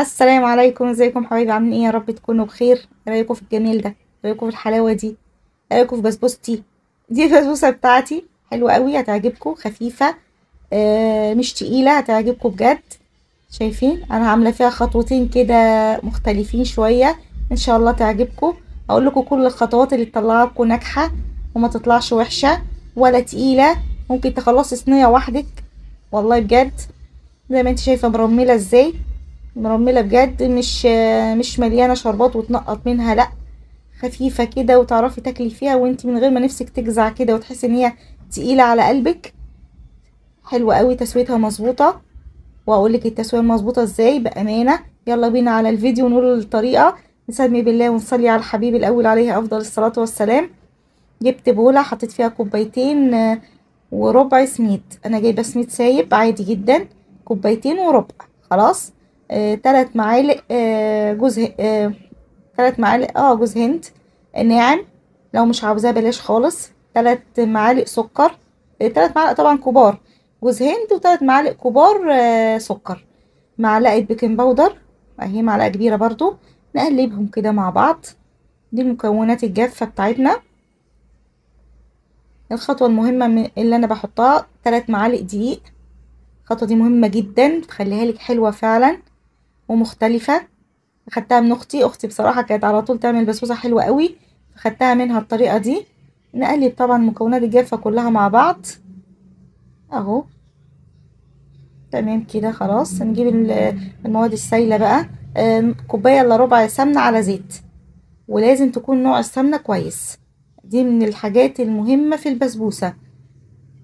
السلام عليكم ازيكم حبايبي عاملين ايه يا رب تكونوا بخير ايه رايكم في الجميل ده ايه رايكم في الحلاوه دي ايه رايكم في بسبوستي دي البسبوسه بتاعتي حلوه قوي هتعجبكم خفيفه آه مش تقيله هتعجبكم بجد شايفين انا عامله فيها خطوتين كده مختلفين شويه ان شاء الله تعجبكم اقول لكم كل الخطوات اللي تطلعها لكم ناجحه وما تطلعش وحشه ولا تقيله ممكن تخلصي صينيه وحدك والله بجد زي ما انت شايفه مرمله ازاي مرمله بجد مش مش مليانه شربات وتنقط منها لا خفيفه كده وتعرفي تاكلي فيها وانت من غير ما نفسك تجزع كده وتحسي ان هي تقيله على قلبك حلوه قوي تسويتها مظبوطه واقول لك التسويه المظبوطه ازاي بامانه يلا بينا على الفيديو ونقول الطريقه نسمي بالله ونصلي على الحبيب الاول عليه افضل الصلاه والسلام جبت بوله حطيت فيها كوبايتين وربع سميد انا جايبه سميد سايب عادي جدا كوبايتين وربع خلاص آه، تلات معالق آه، جوز آه، تلات معالق اه جوز هند ناعم لو مش عاوزاه بلاش خالص تلات معالق سكر تلات معالق طبعا كبار جوز هند وتلات معالق كبار سكر معلقة بيكنج باودر اهي معلقة كبيرة برضو نقلبهم كده مع بعض دي المكونات الجافة بتاعتنا الخطوة المهمة اللي انا بحطها تلات معالق دقيق الخطوة دي مهمة جدا تخليها لك حلوة فعلا ومختلفة خدتها من اختي اختي بصراحة كانت على طول تعمل بسبوسة حلوة قوي خدتها منها الطريقة دي نقلب طبعا مكونات الجافة كلها مع بعض اهو تمام كده خلاص نجيب المواد السايلة بقى كوباية الا ربع سمنة على زيت ولازم تكون نوع السمنة كويس دي من الحاجات المهمة في البسبوسة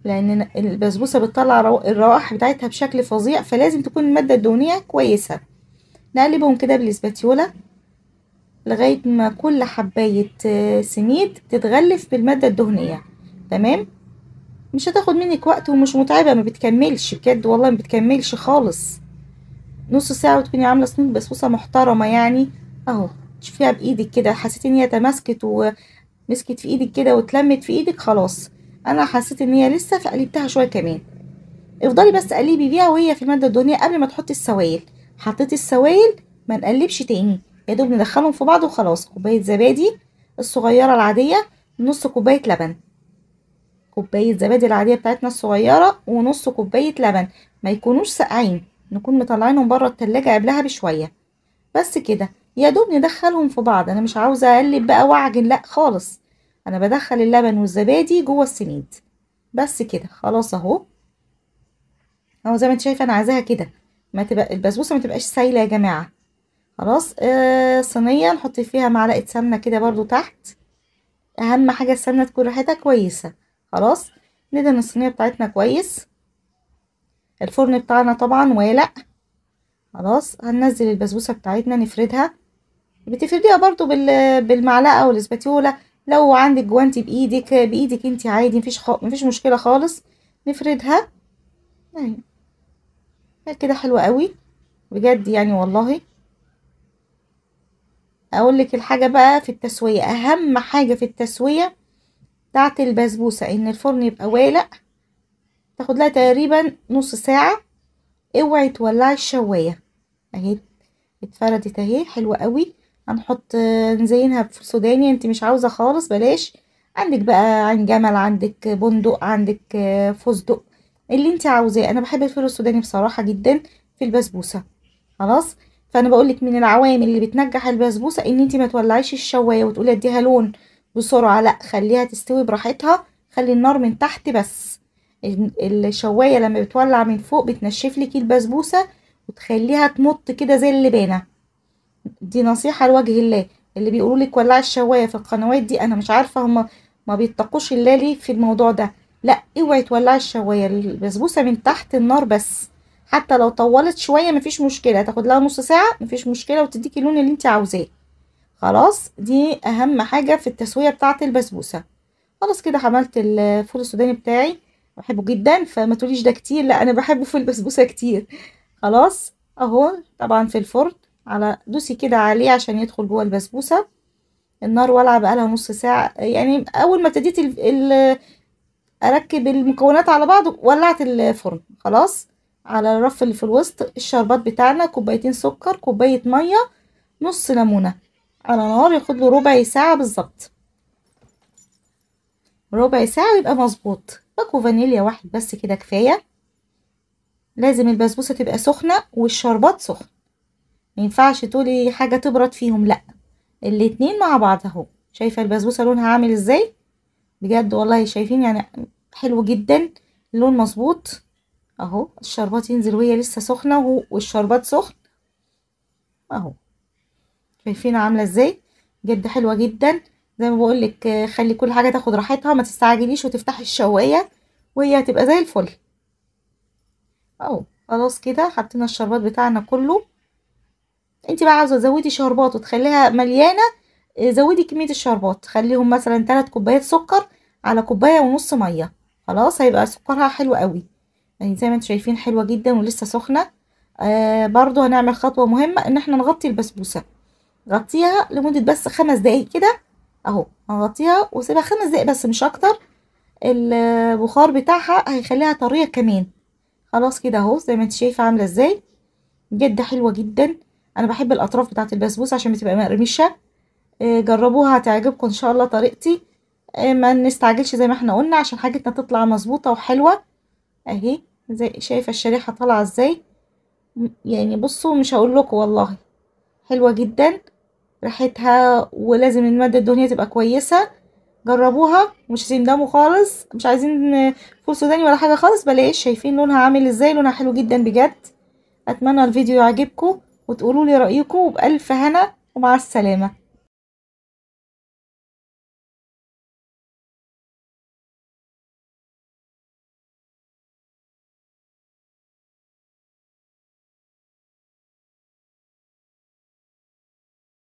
لان البسبوسة بتطلع الروائح بتاعتها بشكل فظيع فلازم تكون المادة الدهنية كويسة نقلبهم كده بالاسباتيولا لغاية ما كل حباية آه، سميد تتغلف بالمادة الدهنية تمام مش هتاخد منك وقت ومش متعبة ما بتكملش بجد والله ما بتكملش خالص نص ساعة وتكوني عاملة سميد بسبوسة محترمة يعني اهو شوفيها بايدك كده حسيت ان هي تماسكت ومسكت في ايدك كده واتلمت في ايدك خلاص انا حسيت ان هي لسه فقلبتها شوية كمان افضلي بس قلبي بيها وهي في المادة الدهنية قبل ما تحطي السوائل حطيت السوائل ما نقلبش تاني يا دوب ندخلهم في بعض وخلاص كوبايه زبادي الصغيره العاديه نص كوبايه لبن كوبايه زبادي العاديه بتاعتنا الصغيره ونص كوبايه لبن ما يكونوش ساقعين نكون مطلعينهم بره التلاجة قبلها بشويه بس كده يا دوب ندخلهم في بعض انا مش عاوزه اقلب بقى واعجن لا خالص انا بدخل اللبن والزبادي جوه السميد بس كده خلاص اهو اهو زي ما انت شايفه انا عايزاها كده ما تبقى البسبوسه ما تبقاش سايله يا جماعه خلاص آه صينيه نحط فيها معلقه سمنه كده برضو تحت اهم حاجه السمنه تكون ريحتها كويسه خلاص ندهن الصينيه بتاعتنا كويس الفرن بتاعنا طبعا والق خلاص هننزل البسبوسه بتاعتنا نفردها بتفرديها برضو بالمعلقه والاسباتيولا لو عندك جوانتي بايدك بايدك انت عادي مفيش خ... مفيش مشكله خالص نفردها اهي أيوة. كده حلوه قوي بجد يعني والله اقول لك الحاجه بقى في التسويه اهم حاجه في التسويه بتاعت البسبوسه ان الفرن يبقى والق تاخد لها تقريبا نص ساعه اوعي تولعي الشوايه اهي اتفردت اهي حلوه قوي هنحط نزينها في سوداني انت مش عاوزه خالص بلاش عندك بقى عين جمل عندك بندق عندك آه، فستق اللي انت عاوزاه انا بحب الفول السوداني بصراحه جدا في البسبوسه خلاص فانا بقول لك من العوامل اللي بتنجح البسبوسه ان انت ما تولعيش الشوايه وتقولي اديها لون بسرعه لا خليها تستوي براحتها خلي النار من تحت بس الشوايه لما بتولع من فوق بتنشف لك البسبوسه وتخليها تمط كده زي اللبانه دي نصيحه لوجه الله اللي بيقولوا لك ولعي الشوايه في القنوات دي انا مش عارفه هما ما بيتقوش الله ليه في الموضوع ده لا اوعي تولعي الشوايه البسبوسه من تحت النار بس حتى لو طولت شويه مفيش مشكله تاخد لها نص ساعه مفيش مشكله وتديكي اللون اللي انت عاوزاه خلاص دي اهم حاجه في التسويه بتاعه البسبوسه خلاص كده حملت الفول السوداني بتاعي بحبه جدا فما تقوليش ده كتير لا انا بحبه في البسبوسه كتير خلاص اهو طبعا في الفرن على دوسي كده عليه عشان يدخل جوه البسبوسه النار ولعه بقالها نص ساعه يعني اول ما ابتديت اركب المكونات على بعض ولعت الفرن خلاص على الرف اللي في الوسط الشربات بتاعنا كوبايتين سكر كوبايه ميه نص ليمونه على نار ياخد له ربع ساعه بالظبط ربع ساعه يبقى مظبوط باكو فانيليا واحد بس كده كفايه لازم البسبوسه تبقى سخنه والشربات سخن مينفعش تقولي حاجه تبرد فيهم لا الاتنين مع بعض اهو شايفه البسبوسه لونها عامل ازاي بجد والله شايفين يعني حلو جدا اللون مظبوط اهو الشربات ينزل وهي لسه سخنه والشربات سخن اهو شايفين عامله ازاي بجد حلوه جدا زي ما بقول لك خلي كل حاجه تاخد راحتها ما تستعجليش وتفتحي الشوايه وهي هتبقى زي الفل اهو خلاص كده حطينا الشربات بتاعنا كله انت بقى عاوزه تزودي شربات وتخليها مليانه زودي كميه الشربات خليهم مثلا 3 كوبايات سكر على كوبايه ونص ميه خلاص هيبقى سكرها حلو قوي يعني زي ما انتم شايفين حلوه جدا ولسه سخنه آه برضو هنعمل خطوه مهمه ان احنا نغطي البسبوسه غطيها لمده بس خمس دقايق كده اهو هنغطيها وسيبها خمس دقايق بس مش اكتر البخار بتاعها هيخليها طريه كمان خلاص كده اهو زي ما انت شايفه عامله ازاي بجد حلوه جدا انا بحب الاطراف بتاعت البسبوسه عشان بتبقى مقرمشه آه، جربوها هتعجبكم ان شاء الله طريقتي آه، ما نستعجلش زي ما احنا قلنا عشان حاجتنا تطلع مظبوطه وحلوه اهي زي شايفه الشريحه طالعه ازاي يعني بصوا مش هقول لكم والله حلوه جدا ريحتها ولازم الماده الدهنيه تبقى كويسه جربوها مش هتندموا خالص مش عايزين فول سوداني ولا حاجه خالص بلاش شايفين لونها عامل ازاي لونها حلو جدا بجد اتمنى الفيديو يعجبكم وتقولوا لي رايكم وبالف هنا ومع السلامه